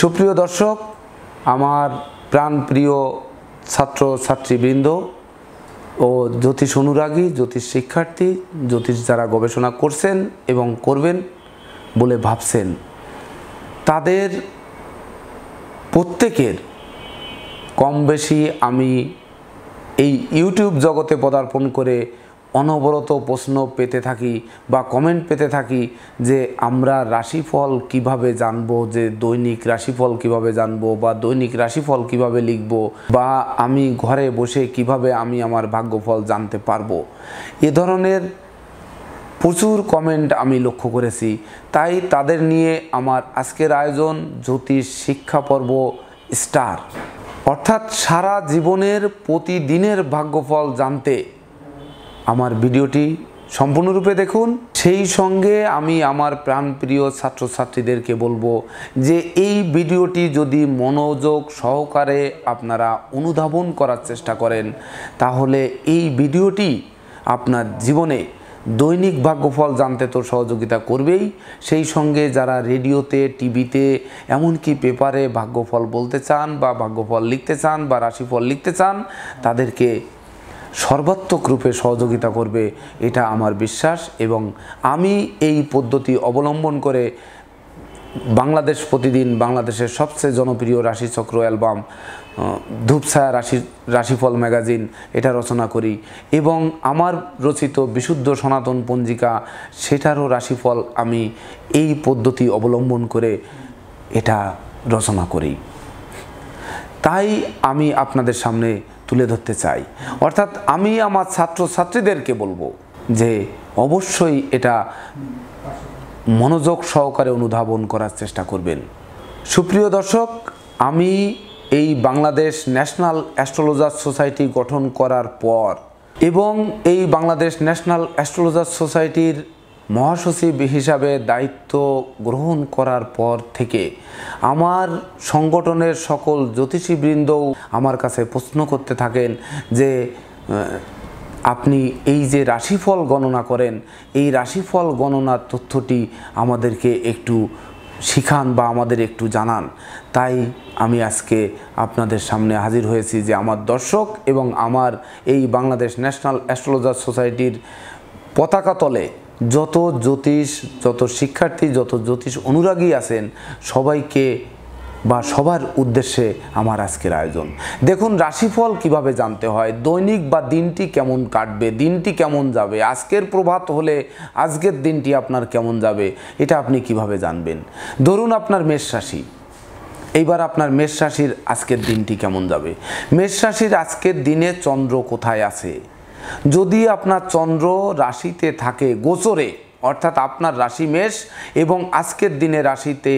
সুপ্রিয় দর্শক আমার প্রাণপ্রিয় ছাত্র ছাত্রীবৃন্দ ও জ্যোতিষ অনুরাগী জ্যোতিষ শিক্ষার্থী জ্যোতিষ যারা গবেষণা করছেন এবং করবেন বলে ভাবছেন তাদের প্রত্যেকের কম বেশি আমি এই ইউটিউব জগতে পদার্পণ করে অনবরত প্রশ্ন পেতে থাকি বা কমেন্ট পেতে থাকি যে আমরা রাশিফল কিভাবে জানব যে দৈনিক রাশিফল কিভাবে জানব বা দৈনিক রাশিফল কিভাবে লিখব বা আমি ঘরে বসে কিভাবে আমি আমার ভাগ্যফল জানতে পারবো এ ধরনের প্রচুর কমেন্ট আমি লক্ষ্য করেছি তাই তাদের নিয়ে আমার আজকের আয়োজন জ্যোতিষ শিক্ষা পর্ব স্টার অর্থাৎ সারা জীবনের প্রতিদিনের ভাগ্যফল জানতে আমার ভিডিওটি সম্পূর্ণরূপে দেখুন সেই সঙ্গে আমি আমার প্রাণপ্রিয় ছাত্রছাত্রীদেরকে বলবো যে এই ভিডিওটি যদি মনোযোগ সহকারে আপনারা অনুধাবন করার চেষ্টা করেন তাহলে এই ভিডিওটি আপনার জীবনে দৈনিক ভাগ্যফল জানতে তো সহযোগিতা করবেই সেই সঙ্গে যারা রেডিওতে টিভিতে এমনকি পেপারে ভাগ্যফল বলতে চান বা ভাগ্যফল লিখতে চান বা রাশিফল লিখতে চান তাদেরকে সর্বাত্মক রূপে সহযোগিতা করবে এটা আমার বিশ্বাস এবং আমি এই পদ্ধতি অবলম্বন করে বাংলাদেশ প্রতিদিন বাংলাদেশের সবচেয়ে জনপ্রিয় রাশিচক্র অ্যালবাম ধূপছায়া রাশি রাশিফল ম্যাগাজিন এটা রচনা করি এবং আমার রচিত বিশুদ্ধ সনাতন পঞ্জিকা সেটারও রাশিফল আমি এই পদ্ধতি অবলম্বন করে এটা রচনা করি তাই আমি আপনাদের সামনে তুলে ধরতে চাই অর্থাৎ আমি আমার ছাত্র ছাত্রীদেরকে বলবো যে অবশ্যই এটা মনোযোগ সহকারে অনুধাবন করার চেষ্টা করবেন সুপ্রিয় দর্শক আমি এই বাংলাদেশ ন্যাশনাল অ্যাস্ট্রোলজার সোসাইটি গঠন করার পর এবং এই বাংলাদেশ ন্যাশনাল অ্যাস্ট্রোলজার সোসাইটির মহাসচিব হিসাবে দায়িত্ব গ্রহণ করার পর থেকে আমার সংগঠনের সকল জ্যোতিষীবৃন্দও আমার কাছে প্রশ্ন করতে থাকেন যে আপনি এই যে রাশিফল গণনা করেন এই রাশিফল গণনার তথ্যটি আমাদেরকে একটু শিখান বা আমাদের একটু জানান তাই আমি আজকে আপনাদের সামনে হাজির হয়েছি যে আমার দর্শক এবং আমার এই বাংলাদেশ ন্যাশনাল অ্যাস্ট্রোলজার সোসাইটির পতাকা তলে যত জ্যোতিষ যত শিক্ষার্থী যত জ্যোতিষ অনুরাগী আছেন সবাইকে বা সবার উদ্দেশ্যে আমার আজকের আয়োজন দেখুন রাশিফল কিভাবে জানতে হয় দৈনিক বা দিনটি কেমন কাটবে দিনটি কেমন যাবে আজকের প্রভাত হলে আজকের দিনটি আপনার কেমন যাবে এটা আপনি কিভাবে জানবেন ধরুন আপনার মেষ রাশি এইবার আপনার মেষ রাশির আজকের দিনটি কেমন যাবে মেষ রাশির আজকের দিনে চন্দ্র কোথায় আছে যদি আপনার চন্দ্র রাশিতে থাকে গোচরে অর্থাৎ আপনার রাশি মেষ এবং আজকের দিনে রাশিতে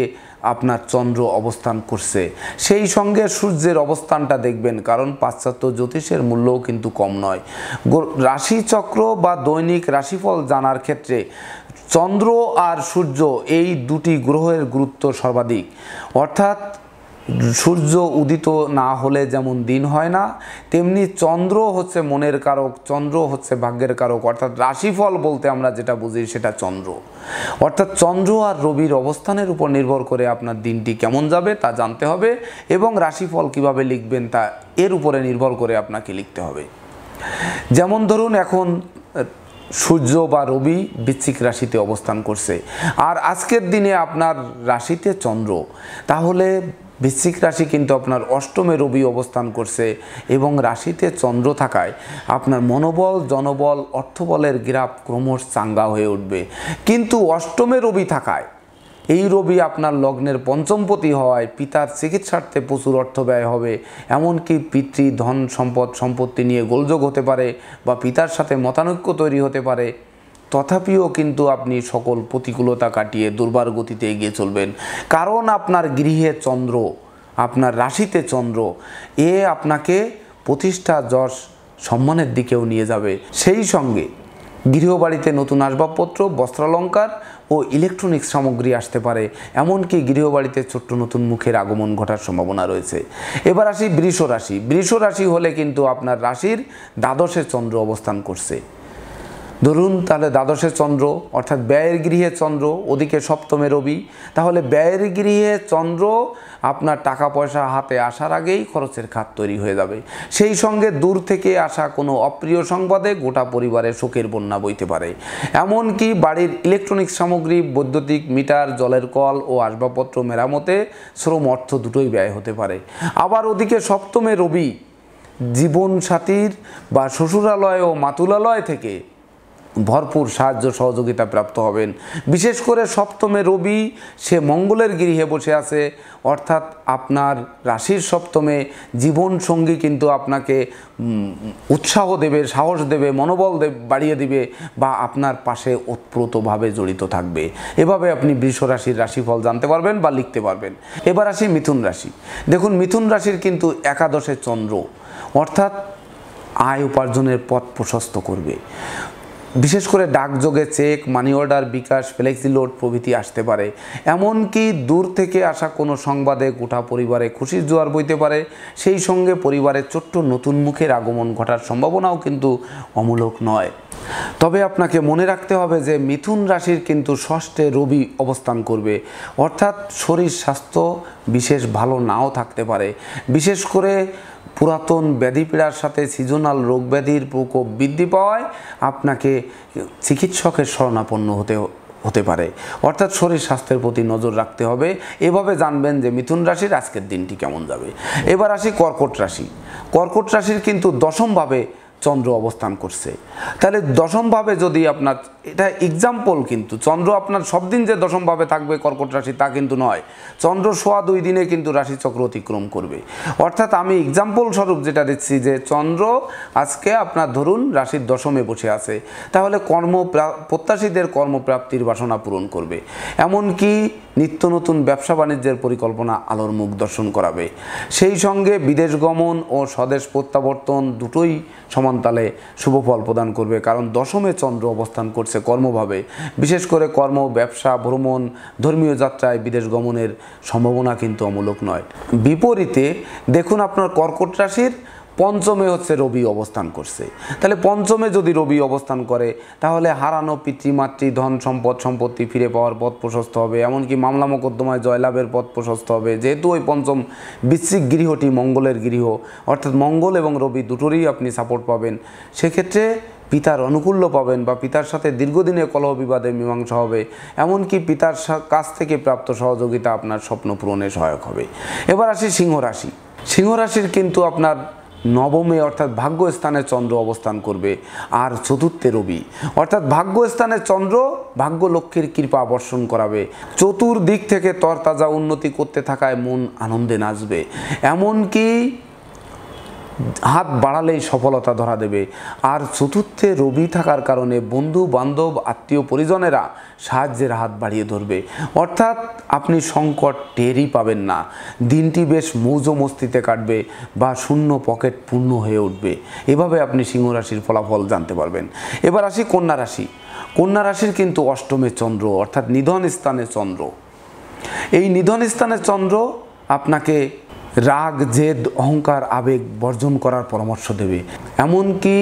আপনার চন্দ্র অবস্থান করছে সেই সঙ্গে সূর্যের অবস্থানটা দেখবেন কারণ পাশ্চাত্য জ্যোতিষের মূল্যও কিন্তু কম নয় রাশিচক্র বা দৈনিক রাশিফল জানার ক্ষেত্রে চন্দ্র আর সূর্য এই দুটি গ্রহের গুরুত্ব সর্বাধিক অর্থাৎ সূর্য উদিত না হলে যেমন দিন হয় না তেমনি চন্দ্র হচ্ছে মনের কারক চন্দ্র হচ্ছে ভাগ্যের কারক অর্থাৎ রাশিফল বলতে আমরা যেটা বুঝি সেটা চন্দ্র অর্থাৎ চন্দ্র আর রবির অবস্থানের উপর নির্ভর করে আপনার দিনটি কেমন যাবে তা জানতে হবে এবং রাশিফল কিভাবে লিখবেন তা এর উপরে নির্ভর করে আপনাকে লিখতে হবে যেমন ধরুন এখন সূর্য বা রবি বৃশ্চিক রাশিতে অবস্থান করছে আর আজকের দিনে আপনার রাশিতে চন্দ্র তাহলে বৃশ্চিক রাশি কিন্তু আপনার অষ্টমে রবি অবস্থান করছে এবং রাশিতে চন্দ্র থাকায় আপনার মনোবল জনবল অর্থবলের গ্রাফ ক্রমশ চাঙ্গা হয়ে উঠবে কিন্তু অষ্টমে রবি থাকায় এই রবি আপনার লগ্নের পঞ্চমপতি হওয়ায় পিতার চিকিৎসার্থে প্রচুর অর্থ ব্যয় হবে এমনকি পিতৃ ধন সম্পদ সম্পত্তি নিয়ে গোলযোগ হতে পারে বা পিতার সাথে মতানৈক্য তৈরি হতে পারে তথাপিও কিন্তু আপনি সকল প্রতিকূলতা কাটিয়ে দুর্বার গতিতে এগিয়ে চলবেন কারণ আপনার গৃহে চন্দ্র আপনার রাশিতে চন্দ্র এ আপনাকে প্রতিষ্ঠা যশ সম্মানের দিকেও নিয়ে যাবে সেই সঙ্গে গৃহবাড়িতে নতুন আসবাবপত্র বস্ত্রালঙ্কার ও ইলেকট্রনিক সামগ্রী আসতে পারে এমনকি গৃহবাড়িতে ছোট্ট নতুন মুখের আগমন ঘটার সম্ভাবনা রয়েছে এবার আসি বৃষ রাশি বৃষ রাশি হলে কিন্তু আপনার রাশির দ্বাদশে চন্দ্র অবস্থান করছে ধরুন তাহলে দ্বাদশে চন্দ্র অর্থাৎ ব্যয়ের গৃহে চন্দ্র ওদিকে সপ্তমে রবি তাহলে ব্যয়ের গৃহে চন্দ্র আপনার টাকা পয়সা হাতে আসার আগেই খরচের খাত তৈরি হয়ে যাবে সেই সঙ্গে দূর থেকে আসা কোনো অপ্রিয় সংবাদে গোটা পরিবারে শোকের বন্যা বইতে পারে এমনকি বাড়ির ইলেকট্রনিক সামগ্রী বৈদ্যুতিক মিটার জলের কল ও আসবাবপত্র মেরামতে শ্রম অর্থ দুটোই ব্যয় হতে পারে আবার ওদিকে সপ্তমে রবি জীবনসাথীর বা শ্বশুরালয় ও মাতুলালয় থেকে ভরপুর সাহায্য সহযোগিতা প্রাপ্ত হবেন বিশেষ করে সপ্তমে রবি সে মঙ্গলের গৃহে বসে আছে অর্থাৎ আপনার রাশির সপ্তমে জীবন সঙ্গী কিন্তু আপনাকে উৎসাহ দেবে সাহস দেবে মনোবল বাড়িয়ে দিবে বা আপনার পাশে ওতপ্রোতভাবে জড়িত থাকবে এভাবে আপনি বৃষ রাশির রাশিফল জানতে পারবেন বা লিখতে পারবেন এবার আসি মিথুন রাশি দেখুন মিথুন রাশির কিন্তু একাদশে চন্দ্র অর্থাৎ আয় উপার্জনের পথ প্রশস্ত করবে বিশেষ করে ডাকযোগে cheque money order bKash flexi load প্রভৃতি আসতে পারে এমনকি দূর থেকে আসা কোনো সংবাদে গোটা পরিবারে খুশির জোয়ার বইতে পারে সেই সঙ্গে পরিবারের ছোট্ট নতুন মুখের আগমন ঘটার সম্ভাবনাও কিন্তু অমূলক নয় তবে আপনাকে মনে রাখতে হবে যে মিথুন রাশির কিন্তু ষষ্ঠে রবি অবস্থান করবে অর্থাৎ শরীর স্বাস্থ্য বিশেষ ভালো নাও থাকতে পারে বিশেষ করে পুরাতন ব্যাধিপীড়ার সাথে সিজনাল রোগ ব্যাধির প্রকোপ বৃদ্ধি পাওয়ায় আপনাকে চিকিৎসকের শরণাপন্ন হতে হতে পারে অর্থাৎ শরীর স্বাস্থ্যের প্রতি নজর রাখতে হবে এভাবে জানবেন যে মিথুন রাশির আজকের দিনটি কেমন যাবে এবার আসি কর্কট রাশি কর্কট রাশির কিন্তু দশমভাবে চন্দ্র অবস্থান করছে তাহলে দশমভাবে যদি আপনার এটা এক্সাম্পল কিন্তু চন্দ্র আপনার সব দিন যে দশমভাবে থাকবে কর্কট রাশি তা কিন্তু নয় চন্দ্র সোয়া দুই দিনে কিন্তু রাশিচক্র অতিক্রম করবে অর্থাৎ আমি এক্সাম্পল স্বরূপ যেটা দিচ্ছি যে চন্দ্র আজকে আপনার ধরুন রাশির দশমে বসে আছে তাহলে কর্ম প্রত্যাশীদের কর্মপ্রাপ্তির বাসনা পূরণ করবে এমনকি নিত্য নতুন ব্যবসা বাণিজ্যের পরিকল্পনা আলোর মুখ দর্শন করাবে সেই সঙ্গে বিদেশ গমন ও স্বদেশ প্রত্যাবর্তন দুটোই সমান সমান্তালে শুভ ফল প্রদান করবে কারণ দশমে চন্দ্র অবস্থান করছে কর্মভাবে বিশেষ করে কর্ম ব্যবসা ভ্রমণ ধর্মীয় যাত্রায় বিদেশ গমনের সম্ভাবনা কিন্তু অমূলক নয় বিপরীতে দেখুন আপনার কর্কট রাশির পঞ্চমে হচ্ছে রবি অবস্থান করছে তাহলে পঞ্চমে যদি রবি অবস্থান করে তাহলে হারানো পিতৃমাতৃ ধন সম্পদ সম্পত্তি ফিরে পাওয়ার পথ প্রশস্ত হবে এমনকি মামলা মোকদ্দমায় জয়লাভের পথ প্রশস্ত হবে যেহেতু ওই পঞ্চম বিশ্বিক গৃহটি মঙ্গলের গৃহ অর্থাৎ মঙ্গল এবং রবি দুটোরই আপনি সাপোর্ট পাবেন সেক্ষেত্রে পিতার অনুকূল্য পাবেন বা পিতার সাথে দীর্ঘদিনে কলহ বিবাদে মীমাংসা হবে এমনকি পিতার কাছ থেকে প্রাপ্ত সহযোগিতা আপনার স্বপ্ন পূরণে সহায়ক হবে এবার আসি সিংহরাশি সিংহরাশির কিন্তু আপনার নবমে অর্থাৎ ভাগ্যস্থানে চন্দ্র অবস্থান করবে আর চতুর্থে রবি অর্থাৎ ভাগ্যস্থানে চন্দ্র ভাগ্য লক্ষ্যের কৃপা বর্ষণ করাবে চতুর্দিক থেকে তরতাজা উন্নতি করতে থাকায় মন আনন্দে নাচবে এমনকি হাত বাড়ালেই সফলতা ধরা দেবে আর চতুর্থে রবি থাকার কারণে বন্ধু বান্ধব আত্মীয় পরিজনেরা সাহায্যের হাত বাড়িয়ে ধরবে অর্থাৎ আপনি সংকট টেরই পাবেন না দিনটি বেশ মৌজ মস্তিতে কাটবে বা শূন্য পকেট পূর্ণ হয়ে উঠবে এভাবে আপনি সিংহ রাশির ফলাফল জানতে পারবেন এবার আসি কন্যা রাশি কন্যা রাশির কিন্তু অষ্টমে চন্দ্র অর্থাৎ নিধন স্থানে চন্দ্র এই নিধন স্থানে চন্দ্র আপনাকে রাগ জেদ অহংকার আবেগ বর্জন করার পরামর্শ দেবে এমনকি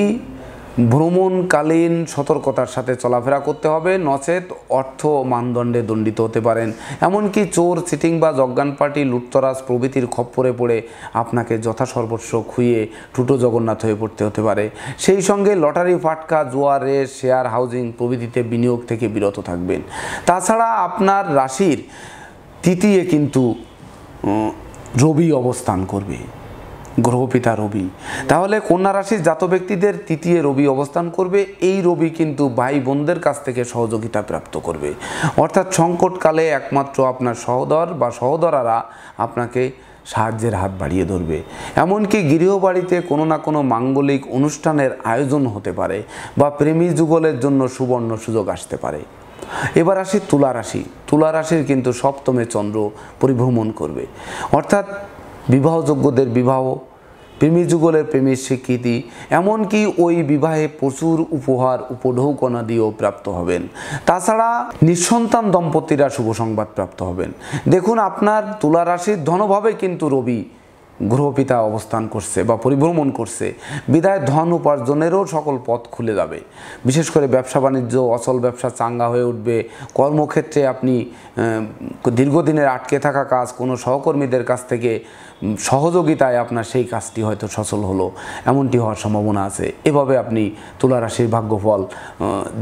ভ্রমণকালীন সতর্কতার সাথে চলাফেরা করতে হবে নচেত অর্থ মানদণ্ডে দণ্ডিত হতে পারেন এমনকি চোর চিটিং বা জজ্ঞান পার্টি লুটতরাজ প্রভৃতির খপ্পরে পড়ে আপনাকে যথাসর্বস্ব খুইয়ে ঠুটো জগন্নাথ হয়ে পড়তে হতে পারে সেই সঙ্গে লটারি ফাটকা জোয়ার রেস শেয়ার হাউজিং প্রভৃতিতে বিনিয়োগ থেকে বিরত থাকবেন তাছাড়া আপনার রাশির তৃতীয় কিন্তু রবি অবস্থান করবে গ্রহপিতা রবি তাহলে কন্যা রাশির জাত ব্যক্তিদের তৃতীয় রবি অবস্থান করবে এই রবি কিন্তু ভাই বোনদের কাছ থেকে সহযোগিতা প্রাপ্ত করবে অর্থাৎ সংকটকালে একমাত্র আপনার সহদর বা সহদরারা আপনাকে সাহায্যের হাত বাড়িয়ে ধরবে এমনকি গৃহবাড়িতে কোনো না কোনো মাঙ্গলিক অনুষ্ঠানের আয়োজন হতে পারে বা প্রেমী যুগলের জন্য সুবর্ণ সুযোগ আসতে পারে এবার আসি তুলা রাশি তুলা রাশির কিন্তু সপ্তমে চন্দ্র পরিভ্রমণ করবে অর্থাৎ বিবাহযোগ্যদের বিবাহ প্রেমী যুগলের প্রেমের স্বীকৃতি এমনকি ওই বিবাহে প্রচুর উপহার উপঢৌকনা দিয়েও প্রাপ্ত হবেন তাছাড়া নিঃসন্তান দম্পতিরা শুভ সংবাদ প্রাপ্ত হবেন দেখুন আপনার তুলা রাশির ধনভাবে কিন্তু রবি গ্রহপিতা অবস্থান করছে বা পরিভ্রমণ করছে বিদায় ধন উপার্জনেরও সকল পথ খুলে যাবে বিশেষ করে ব্যবসা বাণিজ্য অচল ব্যবসা চাঙ্গা হয়ে উঠবে কর্মক্ষেত্রে আপনি দীর্ঘদিনের আটকে থাকা কাজ কোনো সহকর্মীদের কাছ থেকে সহযোগিতায় আপনার সেই কাজটি হয়তো সচল হলো এমনটি হওয়ার সম্ভাবনা আছে এভাবে আপনি তুলারাশির ভাগ্যফল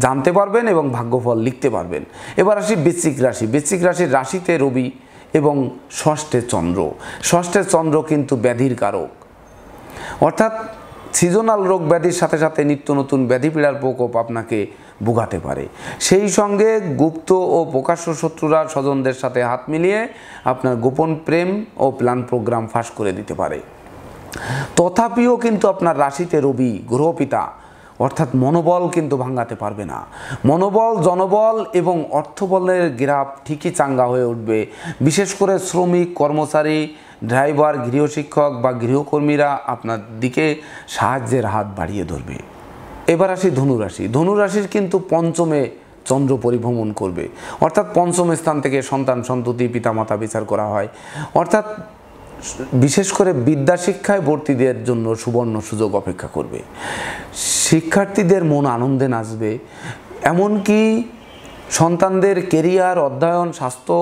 জানতে পারবেন এবং ভাগ্যফল লিখতে পারবেন এবার আসি বৃশ্চিক রাশি বৃশ্চিক রাশির রাশিতে রবি এবং ষষ্ঠে চন্দ্র ষষ্ঠে চন্দ্র কিন্তু ব্যাধির কারক অর্থাৎ সিজনাল রোগ ব্যাধির সাথে সাথে নিত্য নতুন ব্যাধি পীড়ার প্রকোপ আপনাকে ভোগাতে পারে সেই সঙ্গে গুপ্ত ও প্রকাশ্য শত্রুরা স্বজনদের সাথে হাত মিলিয়ে আপনার গোপন প্রেম ও প্ল্যান প্রোগ্রাম ফাঁস করে দিতে পারে তথাপিও কিন্তু আপনার রাশিতে রবি গ্রহপিতা অর্থাৎ মনোবল কিন্তু ভাঙাতে পারবে না মনোবল জনবল এবং অর্থবলের গ্রাফ ঠিকই চাঙ্গা হয়ে উঠবে বিশেষ করে শ্রমিক কর্মচারী ড্রাইভার গৃহশিক্ষক বা গৃহকর্মীরা আপনার দিকে সাহায্যের হাত বাড়িয়ে ধরবে এবার আসি ধনুরাশি ধনুরাশির কিন্তু পঞ্চমে চন্দ্র পরিভ্রমণ করবে অর্থাৎ পঞ্চম স্থান থেকে সন্তান সন্ততি পিতামাতা বিচার করা হয় অর্থাৎ বিশেষ করে বিদ্যা শিক্ষায় ভর্তিদের জন্য সুবর্ণ সুযোগ অপেক্ষা করবে শিক্ষার্থীদের মন আনন্দে নাচবে এমনকি সন্তানদের কেরিয়ার অধ্যয়ন স্বাস্থ্য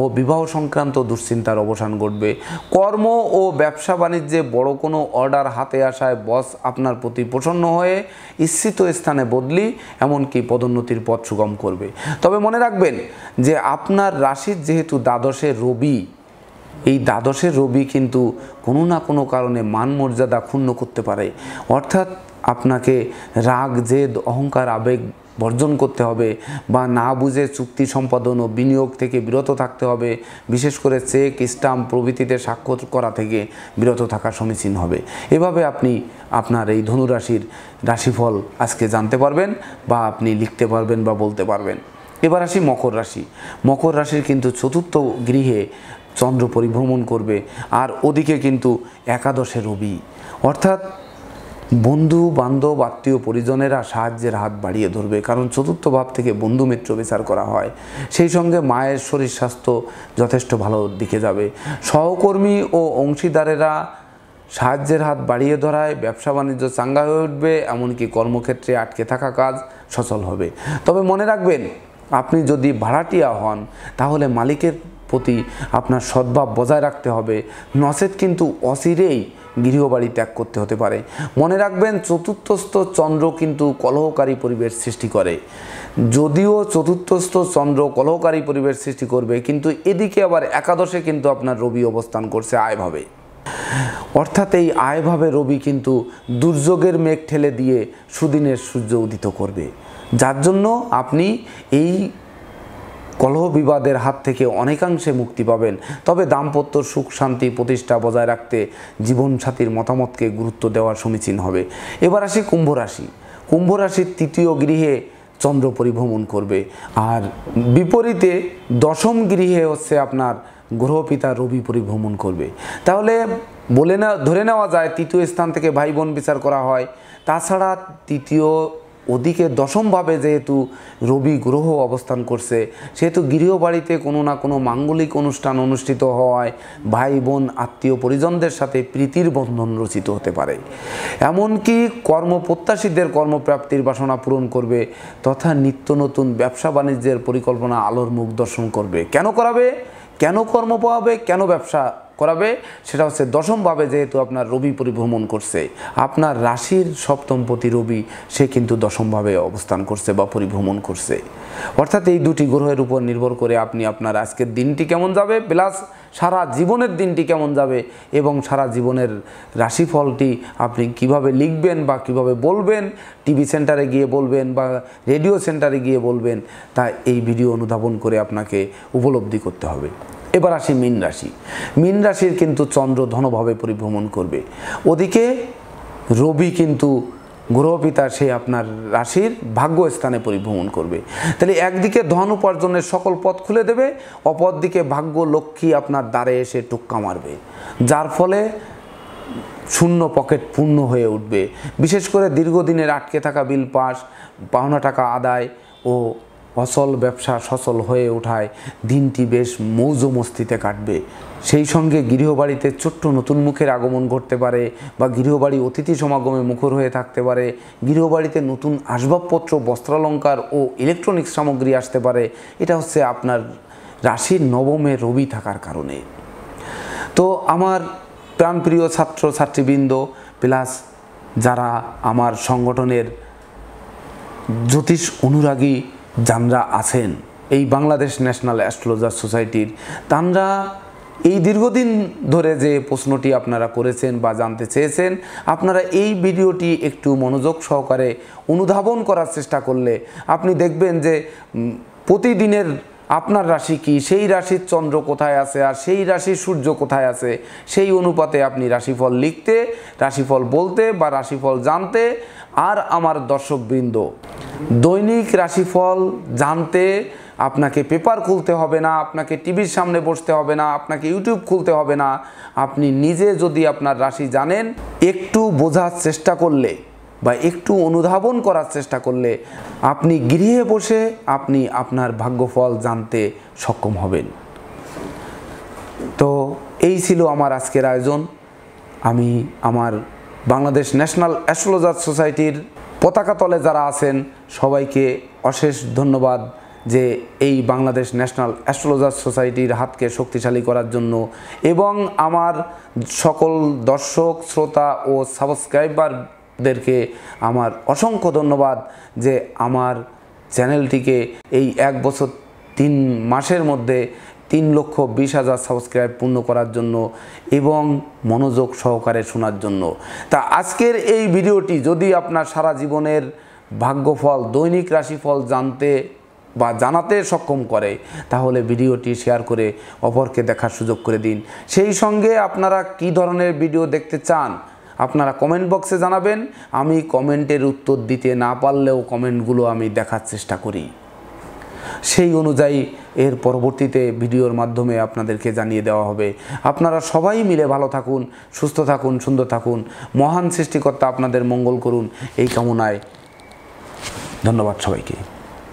ও বিবাহ সংক্রান্ত দুশ্চিন্তার অবসান ঘটবে কর্ম ও ব্যবসা বাণিজ্যে বড় কোনো অর্ডার হাতে আসায় বস আপনার প্রতি প্রসন্ন হয়ে ইচ্ছিত স্থানে বদলি এমনকি পদোন্নতির পথ সুগম করবে তবে মনে রাখবেন যে আপনার রাশির যেহেতু দ্বাদশে রবি এই দ্বাদশের রবি কিন্তু কোনো না কোনো কারণে মান মর্যাদা ক্ষুণ্ণ করতে পারে অর্থাৎ আপনাকে রাগ জেদ অহংকার আবেগ বর্জন করতে হবে বা না বুঝে চুক্তি সম্পাদন ও বিনিয়োগ থেকে বিরত থাকতে হবে বিশেষ করে চেক স্টাম্প প্রভৃতিতে স্বাক্ষর করা থেকে বিরত থাকা সমীচীন হবে এভাবে আপনি আপনার এই ধনুরাশির রাশিফল আজকে জানতে পারবেন বা আপনি লিখতে পারবেন বা বলতে পারবেন এবার আসি মকর রাশি মকর রাশির কিন্তু চতুর্থ গৃহে চন্দ্র পরিভ্রমণ করবে আর ওদিকে কিন্তু একাদশে রবি অর্থাৎ বন্ধু বান্ধব আত্মীয় পরিজনেরা সাহায্যের হাত বাড়িয়ে ধরবে কারণ চতুর্থ ভাব থেকে বন্ধু মিত্র বিচার করা হয় সেই সঙ্গে মায়ের শরীর স্বাস্থ্য যথেষ্ট ভালো দিকে যাবে সহকর্মী ও অংশীদারেরা সাহায্যের হাত বাড়িয়ে ধরায় ব্যবসা বাণিজ্য চাঙ্গা হয়ে উঠবে এমনকি কর্মক্ষেত্রে আটকে থাকা কাজ সচল হবে তবে মনে রাখবেন আপনি যদি ভাড়াটিয়া হন তাহলে মালিকের প্রতি আপনার সদ্ভাব বজায় রাখতে হবে নসেদ কিন্তু অচিরেই গৃহবাড়ি ত্যাগ করতে হতে পারে মনে রাখবেন চতুর্থস্থ চন্দ্র কিন্তু কলহকারী পরিবেশ সৃষ্টি করে যদিও চতুর্থস্থ চন্দ্র কলহকারী পরিবেশ সৃষ্টি করবে কিন্তু এদিকে আবার একাদশে কিন্তু আপনার রবি অবস্থান করছে আয়ভাবে অর্থাৎ এই আয়ভাবে রবি কিন্তু দুর্যোগের মেঘ ঠেলে দিয়ে সুদিনের সূর্য উদিত করবে যার জন্য আপনি এই কলহ বিবাদের হাত থেকে অনেকাংশে মুক্তি পাবেন তবে দাম্পত্য সুখ শান্তি প্রতিষ্ঠা বজায় রাখতে জীবনসাথীর মতামতকে গুরুত্ব দেওয়া সমীচীন হবে এবার আসি কুম্ভ রাশি কুম্ভ রাশির তৃতীয় গৃহে চন্দ্র পরিভ্রমণ করবে আর বিপরীতে দশম গৃহে হচ্ছে আপনার গ্রহপিতা রবি পরিভ্রমণ করবে তাহলে বলে না ধরে নেওয়া যায় তৃতীয় স্থান থেকে ভাই বোন বিচার করা হয় তাছাড়া তৃতীয় ওদিকে দশমভাবে যেহেতু রবি গ্রহ অবস্থান করছে সেহেতু গৃহবাড়িতে কোনো না কোনো মাঙ্গলিক অনুষ্ঠান অনুষ্ঠিত হওয়ায় ভাই বোন আত্মীয় পরিজনদের সাথে প্রীতির বন্ধন রচিত হতে পারে এমনকি কর্মপ্রত্যাশীদের কর্মপ্রাপ্তির বাসনা পূরণ করবে তথা নিত্য নতুন ব্যবসা বাণিজ্যের পরিকল্পনা আলোর মুখ দর্শন করবে কেন করাবে কেন কর্ম পাওয়াবে কেন ব্যবসা করাবে সেটা হচ্ছে দশমভাবে যেহেতু আপনার রবি পরিভ্রমণ করছে আপনার রাশির সপ্তমপতি রবি সে কিন্তু দশমভাবে অবস্থান করছে বা পরিভ্রমণ করছে অর্থাৎ এই দুটি গ্রহের উপর নির্ভর করে আপনি আপনার আজকের দিনটি কেমন যাবে প্লাস সারা জীবনের দিনটি কেমন যাবে এবং সারা জীবনের রাশিফলটি আপনি কিভাবে লিখবেন বা কিভাবে বলবেন টিভি সেন্টারে গিয়ে বলবেন বা রেডিও সেন্টারে গিয়ে বলবেন তা এই ভিডিও অনুধাবন করে আপনাকে উপলব্ধি করতে হবে এবার আসি মীন রাশি মীন রাশির কিন্তু চন্দ্র ধনভাবে পরিভ্রমণ করবে ওদিকে রবি কিন্তু গ্রহপিতা সে আপনার রাশির ভাগ্য স্থানে পরিভ্রমণ করবে তাহলে একদিকে ধন উপার্জনের সকল পথ খুলে দেবে অপরদিকে ভাগ্য লক্ষ্মী আপনার দ্বারে এসে টুক্কা মারবে যার ফলে শূন্য পকেট পূর্ণ হয়ে উঠবে বিশেষ করে দীর্ঘদিনের আটকে থাকা বিল পাস পাওনা টাকা আদায় ও ফসল ব্যবসা সচল হয়ে ওঠায় দিনটি বেশ মৌজ মস্তিতে কাটবে সেই সঙ্গে গৃহবাড়িতে ছোট্ট নতুন মুখের আগমন ঘটতে পারে বা গৃহবাড়ি অতিথি সমাগমে মুখর হয়ে থাকতে পারে গৃহবাড়িতে নতুন আসবাবপত্র বস্ত্রালঙ্কার ও ইলেকট্রনিক্স সামগ্রী আসতে পারে এটা হচ্ছে আপনার রাশির নবমে রবি থাকার কারণে তো আমার প্রাণপ্রিয় ছাত্র ছাত্রীবৃন্দ প্লাস যারা আমার সংগঠনের জ্যোতিষ অনুরাগী যানরা আছেন এই বাংলাদেশ ন্যাশনাল অ্যাস্ট্রোলজার সোসাইটির তানরা এই দীর্ঘদিন ধরে যে প্রশ্নটি আপনারা করেছেন বা জানতে চেয়েছেন আপনারা এই ভিডিওটি একটু মনোযোগ সহকারে অনুধাবন করার চেষ্টা করলে আপনি দেখবেন যে প্রতিদিনের আপনার রাশি কি সেই রাশির চন্দ্র কোথায় আছে আর সেই রাশির সূর্য কোথায় আছে সেই অনুপাতে আপনি রাশিফল লিখতে রাশিফল বলতে বা রাশিফল জানতে আর আমার দর্শকবৃন্দ দৈনিক রাশিফল জানতে আপনাকে পেপার খুলতে হবে না আপনাকে টিভির সামনে বসতে হবে না আপনাকে ইউটিউব খুলতে হবে না আপনি নিজে যদি আপনার রাশি জানেন একটু বোঝার চেষ্টা করলে বা একটু অনুধাবন করার চেষ্টা করলে আপনি গৃহে বসে আপনি আপনার ভাগ্যফল জানতে সক্ষম হবেন তো এই ছিল আমার আজকের আয়োজন আমি আমার বাংলাদেশ ন্যাশনাল অ্যাস্ট্রোলজার সোসাইটির পতাকা তলে যারা আছেন সবাইকে অশেষ ধন্যবাদ যে এই বাংলাদেশ ন্যাশনাল অ্যাস্ট্রোলজার সোসাইটির হাতকে শক্তিশালী করার জন্য এবং আমার সকল দর্শক শ্রোতা ও সাবস্ক্রাইবারদেরকে আমার অসংখ্য ধন্যবাদ যে আমার চ্যানেলটিকে এই এক বছর তিন মাসের মধ্যে তিন লক্ষ বিশ হাজার সাবস্ক্রাইব পূর্ণ করার জন্য এবং মনোযোগ সহকারে শোনার জন্য তা আজকের এই ভিডিওটি যদি আপনার সারা জীবনের ভাগ্যফল দৈনিক রাশিফল জানতে বা জানাতে সক্ষম করে তাহলে ভিডিওটি শেয়ার করে অপরকে দেখার সুযোগ করে দিন সেই সঙ্গে আপনারা কি ধরনের ভিডিও দেখতে চান আপনারা কমেন্ট বক্সে জানাবেন আমি কমেন্টের উত্তর দিতে না পারলেও কমেন্টগুলো আমি দেখার চেষ্টা করি সেই অনুযায়ী এর পরবর্তীতে ভিডিওর মাধ্যমে আপনাদেরকে জানিয়ে দেওয়া হবে আপনারা সবাই মিলে ভালো থাকুন সুস্থ থাকুন সুন্দর থাকুন মহান সৃষ্টিকর্তা আপনাদের মঙ্গল করুন এই কামনায় ধন্যবাদ সবাইকে